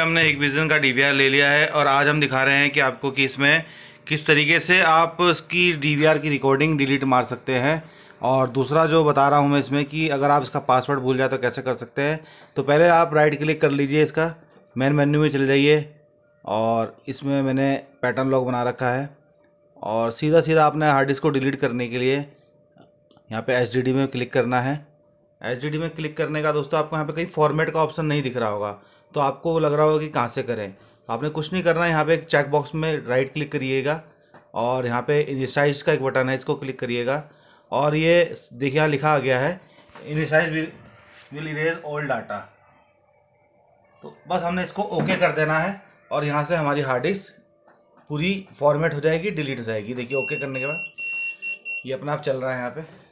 हमने एक विजन का डी ले लिया है और आज हम दिखा रहे हैं कि आपको कि इसमें किस तरीके से आप इसकी डी की रिकॉर्डिंग डिलीट मार सकते हैं और दूसरा जो बता रहा हूँ मैं इसमें कि अगर आप इसका पासवर्ड भूल जाए तो कैसे कर सकते हैं तो पहले आप राइट क्लिक कर लीजिए इसका मेन मेन्यू में चले जाइए और इसमें मैंने पैटर्न लॉक बना रखा है और सीधा सीधा आपने हार्ड डिस्क को डिलीट करने के लिए यहाँ पे एच में क्लिक करना है एच में क्लिक करने का दोस्तों आपको यहाँ पे कहीं फॉर्मेट का ऑप्शन नहीं दिख रहा होगा तो आपको लग रहा होगा कि कहाँ से करें तो आपने कुछ नहीं करना है यहाँ पे एक चेकबॉक्स में राइट क्लिक करिएगा और यहाँ पे इनिसाइज का एक बटन है इसको क्लिक करिएगा और ये देखिए यहाँ लिखा गया है initialise will will erase old data तो बस हमने इसको ओके कर देना है और यहाँ से हमारी हार्ड डिस्क पूरी फॉर्मेट हो जाएगी डिलीट हो जाएगी देखिए ओके करने के बाद ये अपना आप चल रहा है यहाँ पर